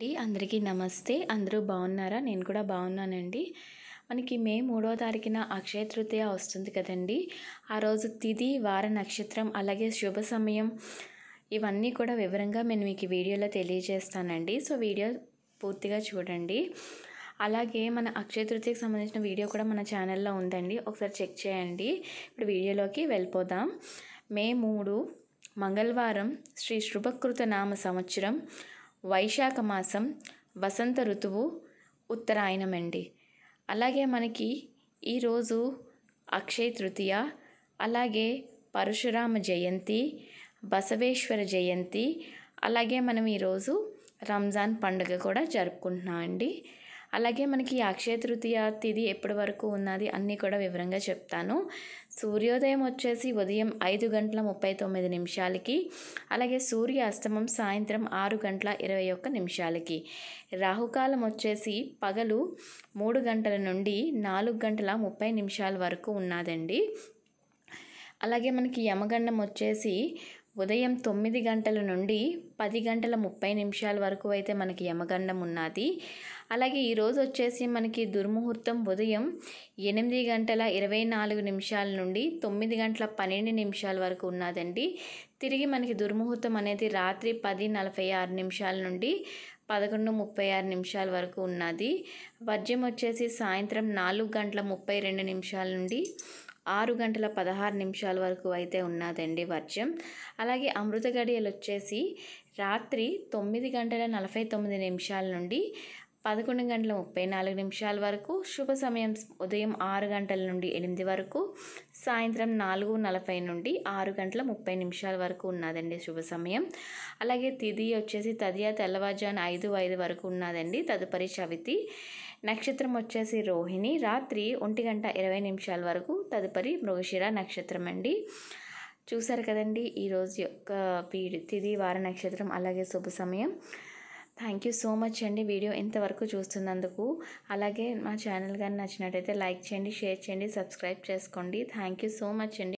అండి అందరికీ నమస్తే అందరూ బాగున్నారా నేను కూడా బాగున్నానండి మనకి మే మూడో తారీఖున అక్షయ తృతీయ వస్తుంది కదండి ఆ రోజు తిది వార నక్షత్రం అలాగే శుభ సమయం ఇవన్నీ కూడా వివరంగా నేను మీకు వీడియోలో తెలియజేస్తానండి సో వీడియో పూర్తిగా చూడండి అలాగే మన అక్షయ తృతీయకి సంబంధించిన వీడియో కూడా మన ఛానల్లో ఉందండి ఒకసారి చెక్ చేయండి ఇప్పుడు వీడియోలోకి వెళ్ళిపోదాం మే మూడు మంగళవారం శ్రీ శుభకృత నామ సంవత్సరం వైశాఖ మాసం వసంత ఋతువు ఉత్తరాయణమండి అలాగే మనకి ఈరోజు అక్షయ తృతీయ అలాగే పరశురామ జయంతి బసవేశ్వర జయంతి అలాగే మనం ఈరోజు రంజాన్ పండుగ కూడా జరుపుకుంటున్నాం అండి అలాగే మనకి అక్షయ తృతీయ తిథి ఎప్పటి వరకు ఉన్నది అన్నీ కూడా వివరంగా చెప్తాను సూర్యోదయం వచ్చేసి ఉదయం ఐదు గంటల ముప్పై తొమ్మిది నిమిషాలకి అలాగే సూర్య అస్తమం సాయంత్రం ఆరు గంటల ఇరవై ఒక్క నిమిషాలకి రాహుకాలం వచ్చేసి పగలు మూడు గంటల నుండి నాలుగు గంటల ముప్పై నిమిషాల వరకు ఉన్నదండి అలాగే మనకి యమగండం వచ్చేసి ఉదయం తొమ్మిది గంటల నుండి పది గంటల ముప్పై నిమిషాల వరకు అయితే మనకి యమగండం ఉన్నది అలాగే ఈరోజు వచ్చేసి మనకి దుర్ముహూర్తం ఉదయం ఎనిమిది గంటల ఇరవై నాలుగు నిమిషాల నుండి తొమ్మిది గంటల పన్నెండు నిమిషాల వరకు ఉన్నదండి తిరిగి మనకి దుర్ముహూర్తం అనేది రాత్రి పది నలభై ఆరు నిమిషాల నుండి పదకొండు ముప్పై ఆరు నిమిషాల వరకు ఉన్నది వర్జ్యం వచ్చేసి సాయంత్రం నాలుగు గంటల ముప్పై రెండు నిమిషాల నుండి ఆరు గంటల పదహారు నిమిషాల వరకు అయితే ఉన్నదండి వర్షం అలాగే అమృత గడియలు వచ్చేసి రాత్రి తొమ్మిది గంటల నలభై తొమ్మిది నిమిషాల నుండి పదకొండు గంటల ముప్పై నాలుగు నిమిషాల వరకు శుభ సమయం ఉదయం ఆరు గంటల నుండి ఎనిమిది వరకు సాయంత్రం నాలుగు నలభై నుండి ఆరు గంటల ముప్పై నిమిషాల వరకు ఉన్నదండి శుభ సమయం అలాగే తిది వచ్చేసి తదియా తెల్లవారుజాను ఐదు ఐదు వరకు ఉన్నదండి తదుపరి చవితి నక్షత్రం వచ్చేసి రోహిణి రాత్రి ఒంటి గంట ఇరవై నిమిషాల వరకు తదుపరి మృగశిర నక్షత్రం అండి చూసారు కదండి ఈరోజు యొక్క తిది వార నక్షత్రం అలాగే శుభ సమయం థ్యాంక్ యూ సో మచ్ అండి వీడియో ఇంతవరకు చూస్తున్నందుకు అలాగే మా ఛానల్ కానీ నచ్చినట్టయితే లైక్ చేయండి షేర్ చేయండి సబ్స్క్రైబ్ చేసుకోండి థ్యాంక్ యూ సో మచ్ అండి